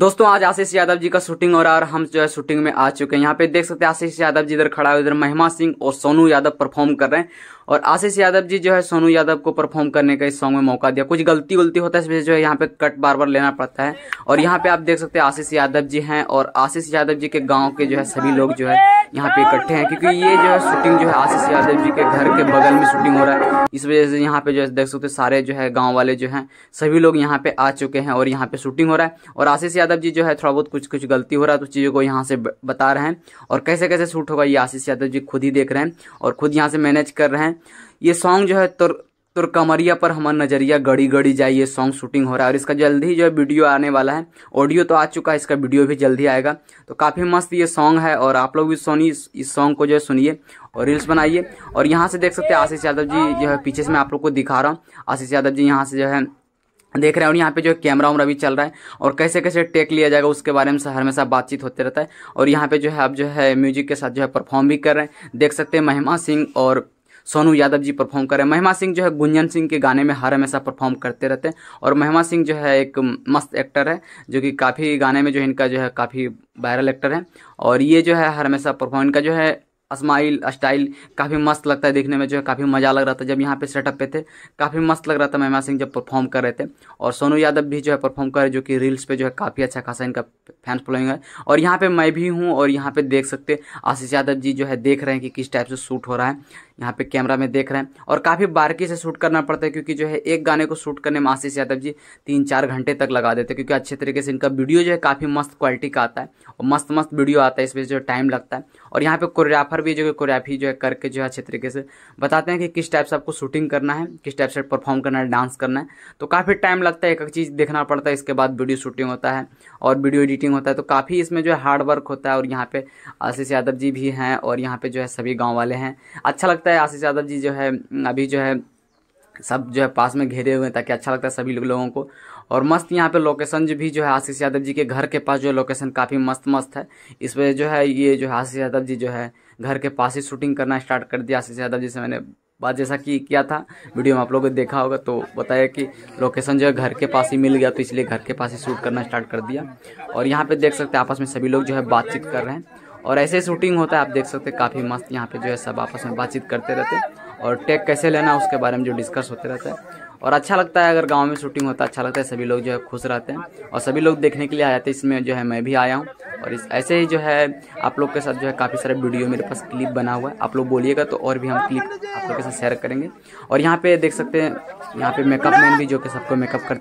दोस्तों आज आशीष यादव जी का शूटिंग हो रहा है और हम जो है शूटिंग में आ चुके हैं यहाँ पे देख सकते हैं आशीष यादव जी इधर खड़ा है इधर महिमा सिंह और सोनू यादव परफॉर्म कर रहे हैं और आशीष यादव जी जो है सोनू यादव को परफॉर्म करने का इस सॉन्ग में मौका दिया कुछ गलती गलती होता है इस वजह जो है यहाँ पे कट बार बार लेना पड़ता है और यहाँ पे आप देख सकते हैं आशीष यादव जी हैं और आशीष यादव जी के गाँव के जो है सभी लोग जो है यहाँ पे इकट्ठे हैं क्योंकि ये जो है शूटिंग जो है आशीष यादव जी के घर के बगल में शूटिंग हो रहा है इस वजह से यहाँ पे जो है देख सकते सारे जो है गाँव वाले जो है सभी लोग यहाँ पे आ चुके हैं और यहाँ पे शूटिंग हो रहा है और आशीष यादव जी जो है थोड़ा बहुत कुछ कुछ गलती हो रहा है तो चीज़ों को यहाँ से बता रहे हैं और कैसे कैसे शूट होगा ये आशीष यादव जी खुद ही देख रहे हैं और खुद यहाँ से मैनेज कर रहे हैं ये सॉन्ग जो है तुर कमरिया पर हमारा नज़रिया गड़ी गड़ी जाए ये सॉन्ग शूटिंग हो रहा है और इसका जल्द ही जो है वीडियो आने वाला है ऑडियो तो आ चुका है इसका वीडियो भी जल्दी आएगा तो काफ़ी मस्त ये सॉन्ग है और आप लोग भी सोनी इस सॉन्ग को जो है सुनिए और रील्स बनाइए और यहाँ से देख सकते हैं आशीष यादव जी जो है पीछे से मैं आप लोग को दिखा रहा हूँ आशीष यादव जी यहाँ से जो है देख रहे हैं और यहाँ पे जो कैमरा वमरा भी चल रहा है और कैसे कैसे टेक लिया जाएगा उसके बारे में हमेशा बातचीत होते रहता है और यहाँ पे जो है आप जो है म्यूजिक के साथ जो है परफॉर्म भी कर रहे हैं देख सकते हैं महिमा सिंह और सोनू यादव जी परफॉर्म करें महिमा सिंह जो है गुंजन सिंह के गाने में हर हमेशा परफॉर्म करते रहते हैं और महिमा सिंह जो है एक मस्त एक्टर है जो कि काफ़ी गाने में जो इनका जो है काफ़ी वायरल एक्टर है और ये जो है हर हमेशा परफॉर्म इनका जो है स्माइल स्टाइल काफ़ी मस्त लगता है देखने में जो है काफ़ी मज़ा लग रहा था जब यहाँ पे सेटअप पे थे काफ़ी मस्त लग रहा था महिमा सिंह जब परफॉर्म कर रहे थे और सोनू यादव भी जो है परफॉर्म कर रहे जो कि रील्स पे जो है काफ़ी अच्छा खासा इनका फैन फॉलोइंग है और यहाँ पे मैं भी हूँ और यहाँ पे देख सकते आशीष यादव जी जो है देख रहे हैं कि किस टाइप से शूट हो रहा है यहाँ पे कैमरा में देख रहे हैं और काफ़ी बारीकी से शूट करना पड़ता है क्योंकि जो है एक गाने को शूट करने में आशीष यादव जी तीन चार घंटे तक लगा देते हैं क्योंकि अच्छे तरीके से इनका वीडियो जो है काफ़ी मस्त क्वालिटी का आता है और मस्त मस्त वीडियो आता है इसमें जो टाइम लगता है और यहाँ पर कोरियोग्राफर भी जो है कोरियोग्राफी जो है करके जो है अच्छे तरीके से बताते हैं कि किस टाइप से आपको शूटिंग करना है किस टाइप से परफॉर्म करना है डांस करना है तो काफ़ी टाइम लगता है एक एक चीज़ देखना पड़ता है इसके बाद वीडियो शूटिंग होता है और वीडियो एडिटिंग होता है तो काफ़ी इसमें जो है हार्ड वर्क होता है और यहाँ पे आशीष यादव जी भी हैं और यहाँ पे जो है सभी गाँव वाले हैं अच्छा लगता लगता है आशीष यादव जी जो है अभी जो है सब जो है पास में घेरे हुए हैं ताकि अच्छा लगता है सभी लोगों को और मस्त यहाँ पे लोकेशन जो भी जो है आशीष यादव जी के घर के पास जो लोकेशन काफ़ी मस्त मस्त है इस वजह जो है ये जो है आशीष यादव जी जो है घर के पास ही शूटिंग करना स्टार्ट कर दिया आशीष यादव जी से मैंने बात जैसा कि किया था वीडियो में आप लोगों ने देखा होगा तो बताया कि लोकेशन जो है घर के पास ही मिल गया तो इसलिए घर के पास ही शूट करना स्टार्ट कर दिया और यहाँ पे देख सकते हैं आपस में सभी लोग जो है बातचीत कर रहे हैं और ऐसे शूटिंग होता है आप देख सकते हैं काफ़ी मस्त यहाँ पे जो है सब आपस में बातचीत करते रहते हैं और टेक कैसे लेना उसके बारे में जो डिस्कस होते रहता है और अच्छा लगता है अगर गांव में शूटिंग होता है अच्छा लगता है सभी लोग जो है खुश रहते हैं और सभी लोग देखने के लिए आ जाते हैं इसमें जो है मैं भी आया हूँ और इस ऐसे ही जो है आप लोग के साथ जो है काफ़ी सारे वीडियो मेरे पास क्लिप बना हुआ है आप लोग बोलिएगा तो और भी हम क्लिप आप लोग के साथ शेयर करेंगे और यहाँ पे देख सकते हैं यहाँ पे मेकअप मैन भी जो कि सबको मेकअप करते